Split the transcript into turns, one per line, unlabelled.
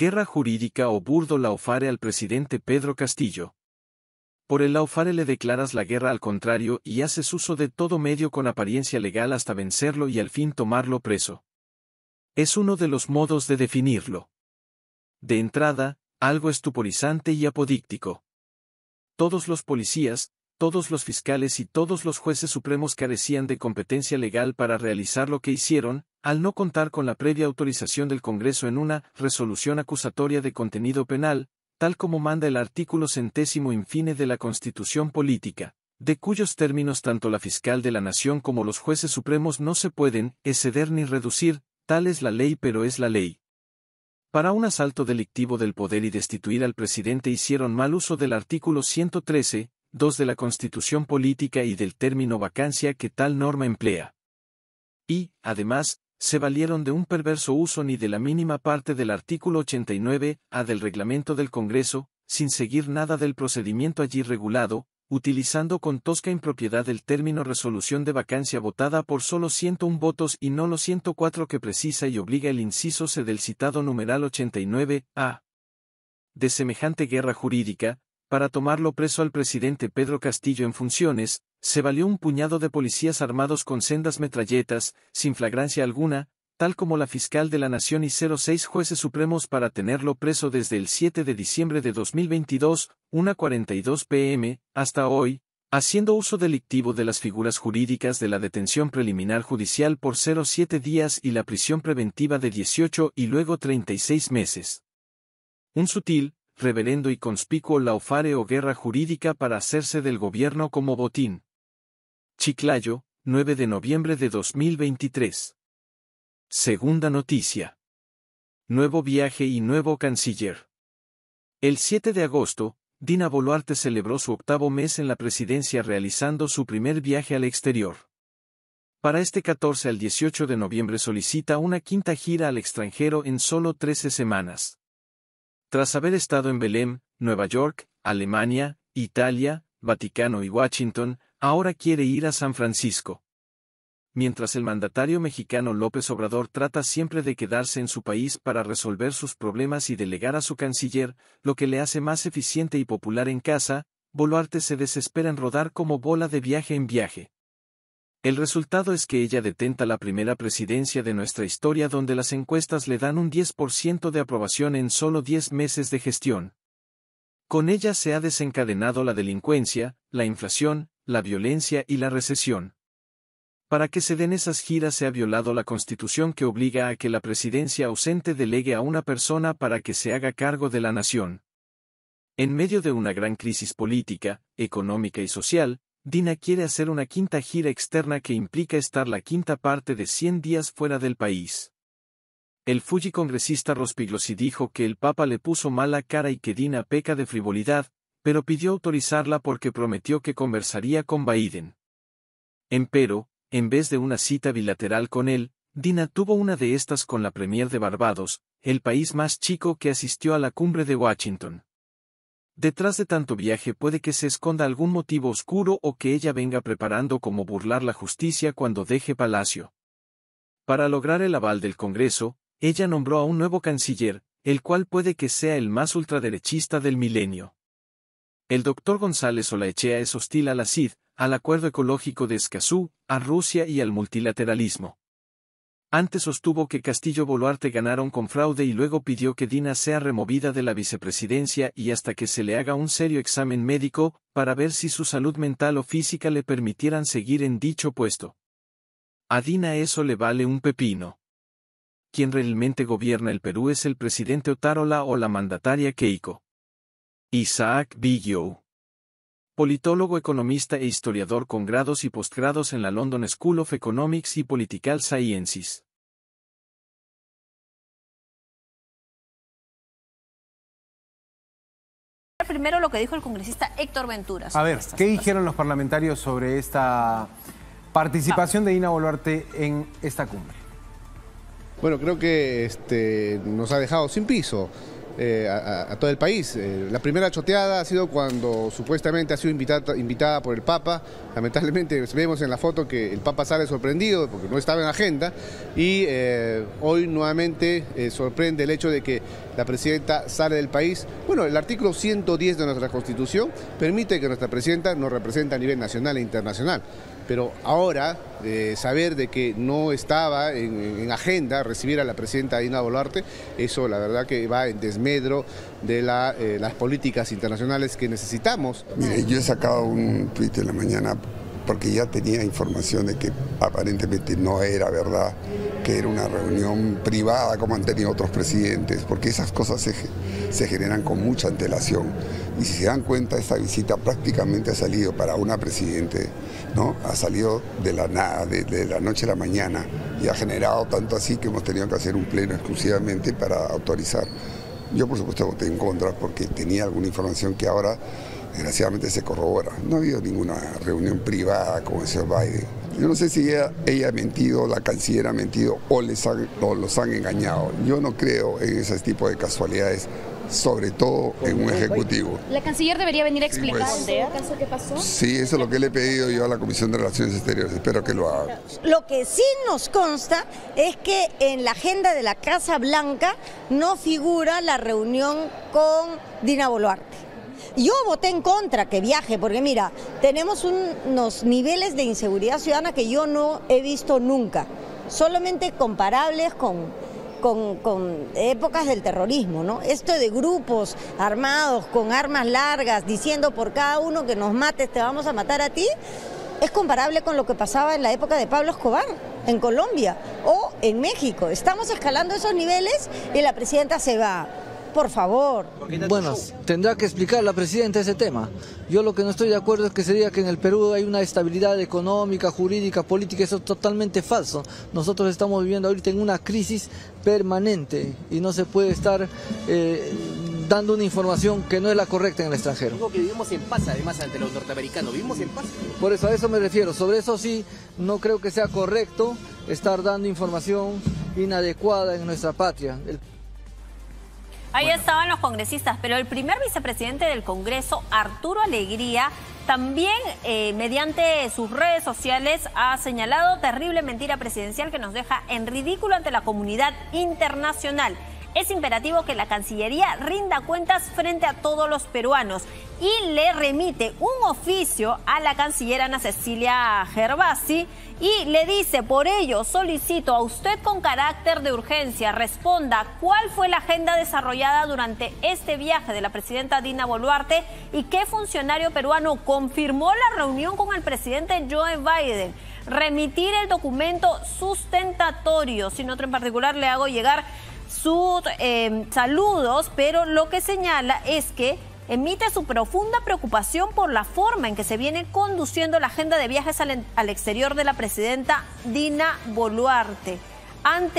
Guerra jurídica o burdo laufare al presidente Pedro Castillo. Por el laufare le declaras la guerra al contrario y haces uso de todo medio con apariencia legal hasta vencerlo y al fin tomarlo preso. Es uno de los modos de definirlo. De entrada, algo estuporizante y apodíctico. Todos los policías, todos los fiscales y todos los jueces supremos carecían de competencia legal para realizar lo que hicieron, al no contar con la previa autorización del Congreso en una resolución acusatoria de contenido penal, tal como manda el artículo centésimo infine de la Constitución Política, de cuyos términos tanto la fiscal de la Nación como los jueces supremos no se pueden exceder ni reducir, tal es la ley pero es la ley. Para un asalto delictivo del poder y destituir al presidente hicieron mal uso del artículo 113, 2 de la Constitución Política y del término vacancia que tal norma emplea. Y, además, se valieron de un perverso uso ni de la mínima parte del artículo 89, a del reglamento del Congreso, sin seguir nada del procedimiento allí regulado, utilizando con tosca impropiedad el término resolución de vacancia votada por solo 101 votos y no los 104 que precisa y obliga el inciso C del citado numeral 89, a. De semejante guerra jurídica, para tomarlo preso al presidente Pedro Castillo en funciones, se valió un puñado de policías armados con sendas metralletas, sin flagrancia alguna, tal como la fiscal de la Nación y 06 jueces supremos para tenerlo preso desde el 7 de diciembre de 2022, 1.42 pm, hasta hoy, haciendo uso delictivo de las figuras jurídicas de la detención preliminar judicial por 07 días y la prisión preventiva de 18 y luego 36 meses. Un sutil, Reverendo y conspicuo Laufare o guerra jurídica para hacerse del gobierno como botín. Chiclayo, 9 de noviembre de 2023. Segunda noticia. Nuevo viaje y nuevo canciller. El 7 de agosto, Dina Boluarte celebró su octavo mes en la presidencia realizando su primer viaje al exterior. Para este 14 al 18 de noviembre solicita una quinta gira al extranjero en solo 13 semanas. Tras haber estado en Belém, Nueva York, Alemania, Italia, Vaticano y Washington, ahora quiere ir a San Francisco. Mientras el mandatario mexicano López Obrador trata siempre de quedarse en su país para resolver sus problemas y delegar a su canciller, lo que le hace más eficiente y popular en casa, Boluarte se desespera en rodar como bola de viaje en viaje. El resultado es que ella detenta la primera presidencia de nuestra historia donde las encuestas le dan un 10% de aprobación en solo 10 meses de gestión. Con ella se ha desencadenado la delincuencia, la inflación, la violencia y la recesión. Para que se den esas giras se ha violado la constitución que obliga a que la presidencia ausente delegue a una persona para que se haga cargo de la nación. En medio de una gran crisis política, económica y social, Dina quiere hacer una quinta gira externa que implica estar la quinta parte de 100 días fuera del país. El Fuji congresista Rospigliosi dijo que el Papa le puso mala cara y que Dina peca de frivolidad, pero pidió autorizarla porque prometió que conversaría con Biden. Empero, en vez de una cita bilateral con él, Dina tuvo una de estas con la Premier de Barbados, el país más chico que asistió a la cumbre de Washington. Detrás de tanto viaje puede que se esconda algún motivo oscuro o que ella venga preparando como burlar la justicia cuando deje palacio. Para lograr el aval del Congreso, ella nombró a un nuevo canciller, el cual puede que sea el más ultraderechista del milenio. El doctor González Olaechea es hostil a la CID, al acuerdo ecológico de Escazú, a Rusia y al multilateralismo. Antes sostuvo que Castillo Boluarte ganaron con fraude y luego pidió que Dina sea removida de la vicepresidencia y hasta que se le haga un serio examen médico, para ver si su salud mental o física le permitieran seguir en dicho puesto. A Dina eso le vale un pepino. Quien realmente gobierna el Perú es el presidente Otárola o la mandataria Keiko. Isaac Biggio politólogo economista e historiador con grados y posgrados en la London School of Economics y Political Sciences. Primero lo que dijo el congresista Héctor Venturas. A ver, ¿qué dijeron los parlamentarios sobre esta participación de Ina Boluarte en esta cumbre?
Bueno, creo que este, nos ha dejado sin piso. Eh, a, todo el país. Eh, la primera choteada ha sido cuando supuestamente ha sido invitada, invitada por el Papa. Lamentablemente vemos en la foto que el Papa sale sorprendido porque no estaba en la agenda y eh, hoy nuevamente sorprende el hecho de que la presidenta sale del país. Bueno, el artículo 110 de nuestra Constitución permite que nuestra presidenta nos represente a nivel nacional e internacional pero ahora saber de que no estaba en, agenda recibir a la presidenta Dina Boluarte, eso la verdad que va en desmedro de la, eh, las políticas internacionales que necesitamos. Mire, yo he sacado un tweet en la mañana porque ya tenía información de que aparentemente no era verdad, que era una reunión privada como han tenido otros presidentes, porque esas cosas se, se generan con mucha antelación. Y si se dan cuenta, esta visita prácticamente ha salido para una presidente, ¿no? ha salido de la nada, de, de la noche a la mañana, y ha generado tanto así que hemos tenido que hacer un pleno exclusivamente para autorizar. Yo por supuesto voté en contra porque tenía alguna información que ahora desgraciadamente se corrobora. No ha habido ninguna reunión privada con el señor Biden. Yo no sé si ella, ha mentido, la canciller ha mentido o, les han, los han engañado. Yo no creo en ese tipo de casualidades sobre todo en un ejecutivo.
La canciller debería venir a explicar sí, pues. caso que pasó.
Sí, eso es lo que le he pedido yo a la Comisión de Relaciones Exteriores, espero que lo haga.
Lo que sí nos consta es que en la agenda de la Casa Blanca no figura la reunión con Dina Boluarte. Yo voté en contra que viaje, porque mira, tenemos unos niveles de inseguridad ciudadana que yo no he visto nunca, solamente comparables con con, con, épocas del terrorismo, ¿no? Esto de grupos armados con armas largas diciendo por cada uno que nos mates te vamos a matar a ti, es comparable con lo que pasaba en la época de Pablo Escobar en Colombia o en México. Estamos escalando esos niveles y la presidenta se va. Por favor. Bueno, tendrá que explicar la presidenta ese tema. Yo lo que no estoy de acuerdo es que se diga que en el Perú hay una estabilidad económica, jurídica, política. Eso es totalmente falso. Nosotros estamos viviendo ahorita en una crisis permanente y no se puede estar... Eh, dando una información que no es la correcta en el extranjero. Digo que vivimos en paz, además, ante los norteamericanos, vivimos en paz. Por eso, a eso me refiero. Sobre eso sí, no creo que sea correcto estar dando información inadecuada en nuestra patria. El... Ahí estaban los congresistas, pero el primer vicepresidente del Congreso, Arturo Alegría, también eh, mediante sus redes sociales ha señalado terrible mentira presidencial que nos deja en ridículo ante la comunidad internacional es imperativo que la Cancillería rinda cuentas frente a todos los peruanos y le remite un oficio a la canciller Ana Cecilia Gervasi y le dice, por ello solicito a usted con carácter de urgencia responda cuál fue la agenda desarrollada durante este viaje de la presidenta Dina Boluarte y qué funcionario peruano confirmó la reunión con el presidente Joe Biden. Remitir el documento sustentatorio, sin otro en particular le hago llegar sus em, saludos, pero lo que señala es que emite su profunda preocupación por la forma en que se viene conduciendo la agenda de viajes al, exterior de la presidenta Dina Boluarte. Ante